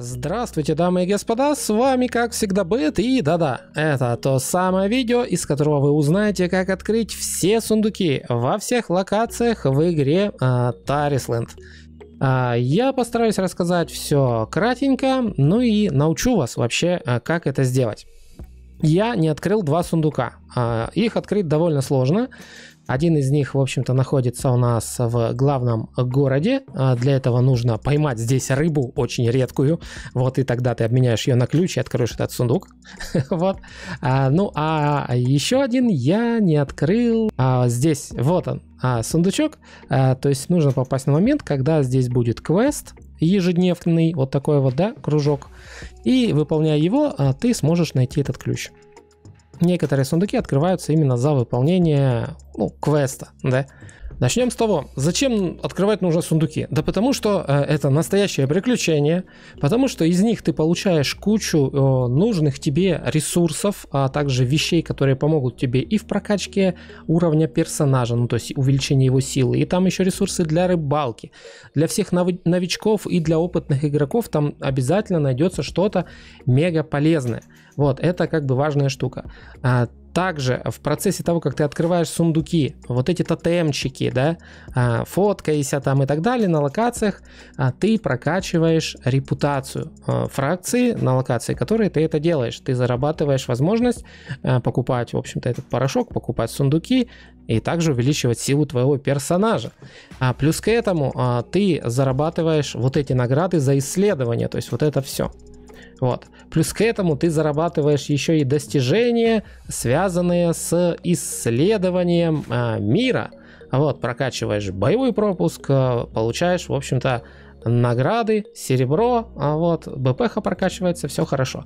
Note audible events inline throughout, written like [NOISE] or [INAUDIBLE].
Здравствуйте, дамы и господа, с вами как всегда Бет и да-да, это то самое видео, из которого вы узнаете, как открыть все сундуки во всех локациях в игре э, Тарисленд. Э, я постараюсь рассказать все кратенько, ну и научу вас вообще, а, как это сделать. Я не открыл два сундука, э, их открыть довольно сложно, один из них, в общем-то, находится у нас в главном городе. А для этого нужно поймать здесь рыбу, очень редкую. Вот, и тогда ты обменяешь ее на ключ и откроешь этот сундук. [LAUGHS] Вот. А, ну, а еще один я не открыл. А здесь, вот он, сундучок. То есть нужно попасть на момент, когда здесь будет квест ежедневный, вот такой вот, да, кружок. И выполняя его, ты сможешь найти этот ключ некоторые сундуки открываются именно за выполнение ну, квеста, да. Начнем с того, зачем открывать нужно сундуки? Да потому что э, это настоящее приключение, потому что из них ты получаешь кучу э, нужных тебе ресурсов, а также вещей, которые помогут тебе и в прокачке уровня персонажа, ну то есть увеличение его силы, и там еще ресурсы для рыбалки. Для всех нов- новичков и для опытных игроков там обязательно найдется что-то мега полезное. Вот, это как бы важная штука. А также в процессе того, как ты открываешь сундуки, вот эти тотемчики, да, а, фоткайся там и так далее на локациях, а, ты прокачиваешь репутацию а, фракции на локации, которые ты это делаешь. Ты зарабатываешь возможность покупать, в общем-то, этот порошок, покупать сундуки и также увеличивать силу твоего персонажа. А плюс к этому ты зарабатываешь вот эти награды за исследование, то есть вот это все. Вот. Плюс к этому ты зарабатываешь еще и достижения, связанные с исследованием э, мира. Вот, прокачиваешь боевой пропуск, э, получаешь, в общем-то, награды, серебро, а вот БПХ прокачивается, все хорошо.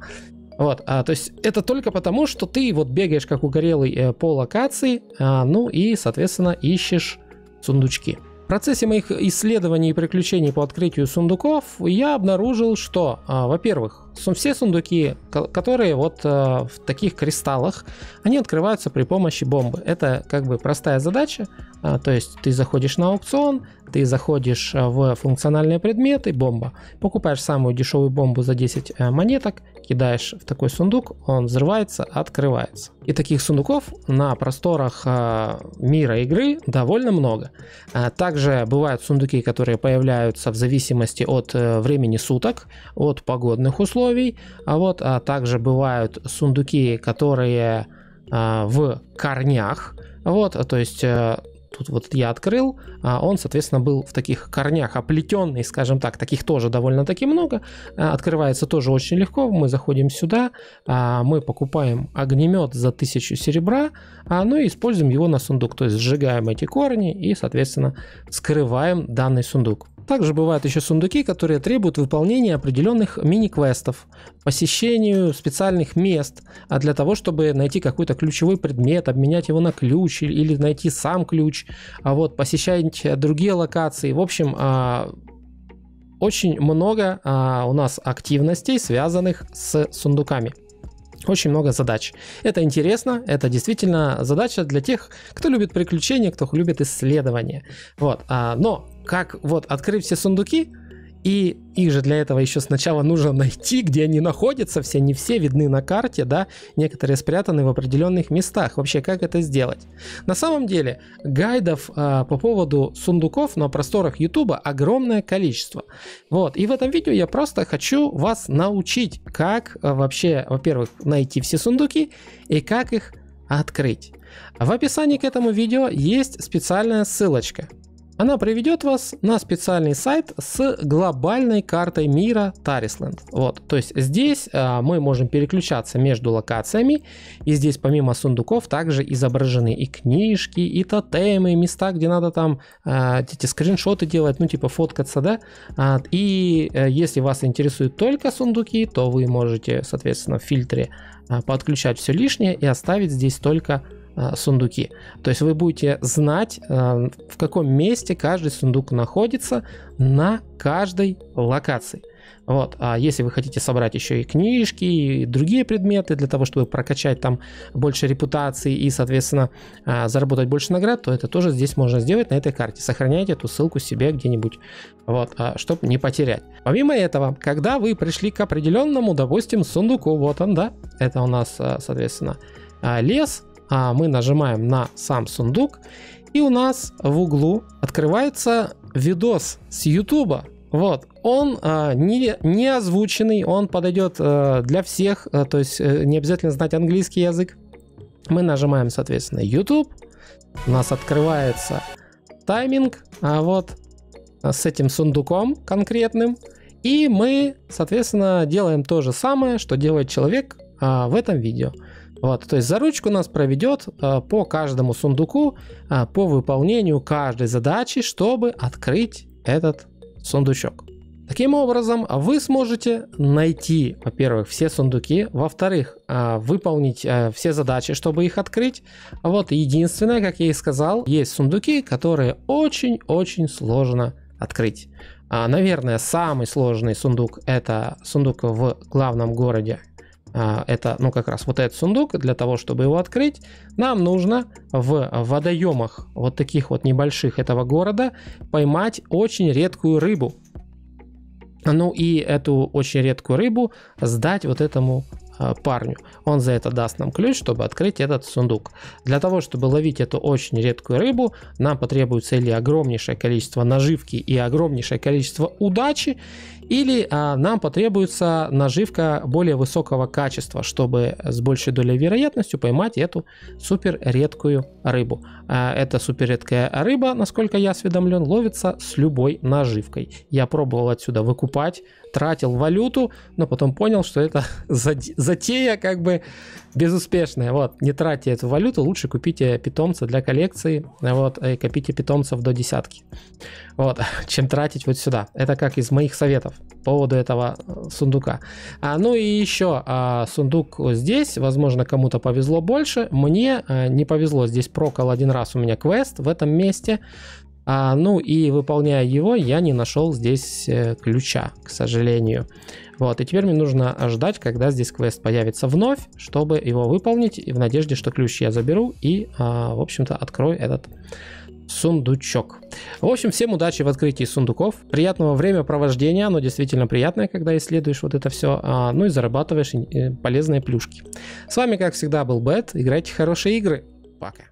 Вот, а, то есть это только потому, что ты вот бегаешь как угорелый э, по локации, а, ну и, соответственно, ищешь сундучки процессе моих исследований и приключений по открытию сундуков я обнаружил, что, а, во-первых, все сундуки, которые вот э, в таких кристаллах, они открываются при помощи бомбы. Это как бы простая задача, э, то есть ты заходишь на аукцион, ты заходишь э, в функциональные предметы, бомба, покупаешь самую дешевую бомбу за 10 э, монеток, кидаешь в такой сундук, он взрывается, открывается. И таких сундуков на просторах э, мира игры довольно много. А, также бывают сундуки, которые появляются в зависимости от времени суток, от погодных условий, условий. А вот а также бывают сундуки, которые а, в корнях. Вот, то есть э, тут вот я открыл, а он, соответственно, был в таких корнях оплетенный, скажем так, таких тоже довольно-таки много, а, открывается тоже очень легко, мы заходим сюда, а, мы покупаем огнемет за 1000 серебра, ну и используем его на сундук, то есть сжигаем эти корни и, соответственно, скрываем данный сундук. Также бывают еще сундуки, которые требуют выполнения определенных мини-квестов, посещению специальных мест, а для того, чтобы найти какой-то ключевой предмет, обменять его на ключ или найти сам ключ, а вот посещать другие локации. В общем, а, очень много а, у нас активностей, связанных с сундуками. Очень много задач. Это интересно, это действительно задача для тех, кто любит приключения, кто любит исследования. Вот. А, но как вот открыть все сундуки, и их же для этого еще сначала нужно найти, где они находятся, все не все видны на карте, да, некоторые спрятаны в определенных местах. Вообще, как это сделать? На самом деле, гайдов э, по поводу сундуков на просторах YouTube огромное количество. Вот, и в этом видео я просто хочу вас научить, как а, вообще, во-первых, найти все сундуки и как их открыть. В описании к этому видео есть специальная ссылочка. Она приведет вас на специальный сайт с глобальной картой мира Тарисленд. Вот, то есть здесь э, мы можем переключаться между локациями, и здесь помимо сундуков также изображены и книжки, и тотемы, и места, где надо там э, эти скриншоты делать, ну типа фоткаться, да. А, и э, если вас интересуют только сундуки, то вы можете, соответственно, в фильтре э, подключать все лишнее и оставить здесь только Э, сундуки. То есть вы будете знать, э, в каком месте каждый сундук находится на каждой локации. Вот. А если вы хотите собрать еще и книжки, и другие предметы для того, чтобы прокачать там больше репутации и, соответственно, э, заработать больше наград, то это тоже здесь можно сделать на этой карте. Сохраняйте эту ссылку себе где-нибудь, вот, а чтобы не потерять. Помимо этого, когда вы пришли к определенному, допустим, сундуку, вот он, да, это у нас, соответственно, лес, а мы нажимаем на сам сундук, и у нас в углу открывается видос с YouTube. Вот, он э, не, не озвученный, он подойдет э, для всех, э, то есть э, не обязательно знать английский язык. Мы нажимаем, соответственно, YouTube, у нас открывается тайминг, а вот э, с этим сундуком конкретным, и мы, соответственно, делаем то же самое, что делает человек а, в этом видео. Вот, то есть за ручку нас проведет э, по каждому сундуку, э, по выполнению каждой задачи, чтобы открыть этот сундучок. Таким образом, вы сможете найти, во-первых, все сундуки, во-вторых, а, выполнить все задачи, чтобы их открыть. Вот единственное, как я и сказал, есть сундуки, которые очень-очень сложно открыть. Наверное, самый сложный сундук это сундук в главном городе а, это, ну, как раз вот этот сундук, для того, чтобы его открыть, нам нужно в водоемах вот таких вот небольших этого города поймать очень редкую рыбу. Ну и эту очень редкую рыбу сдать вот этому Э, парню. Он за это даст нам ключ, чтобы открыть этот сундук. Для того, чтобы ловить эту очень редкую рыбу, нам потребуется или огромнейшее количество наживки и огромнейшее количество удачи, или а, нам потребуется наживка более высокого качества, чтобы с большей долей вероятностью поймать эту супер редкую рыбу. А, эта супер редкая рыба, насколько я осведомлен, ловится с любой наживкой. Я пробовал отсюда выкупать, тратил валюту, но потом понял, что это за, [LAUGHS] за затея как бы безуспешная. Вот, не тратьте эту валюту, лучше купите питомца для коллекции, вот, и копите питомцев до десятки. Вот, [LAUGHS] чем тратить вот сюда. Это как из моих советов по поводу этого э, сундука. А, ну и еще, а, сундук здесь, возможно, кому-то повезло больше, мне а, не повезло. Здесь прокол один раз у меня квест в этом месте, а, ну и выполняя его, я не нашел здесь э, ключа, к сожалению. Вот, и теперь мне нужно ждать, когда здесь квест появится вновь, чтобы его выполнить, в надежде, что ключ я заберу и, а, в общем-то, открою этот сундучок. В общем, всем удачи в открытии сундуков, приятного времяпровождения, оно действительно приятное, когда исследуешь вот это все, а, ну и зарабатываешь э, полезные плюшки. С вами, как всегда, был Бет, играйте хорошие игры, пока.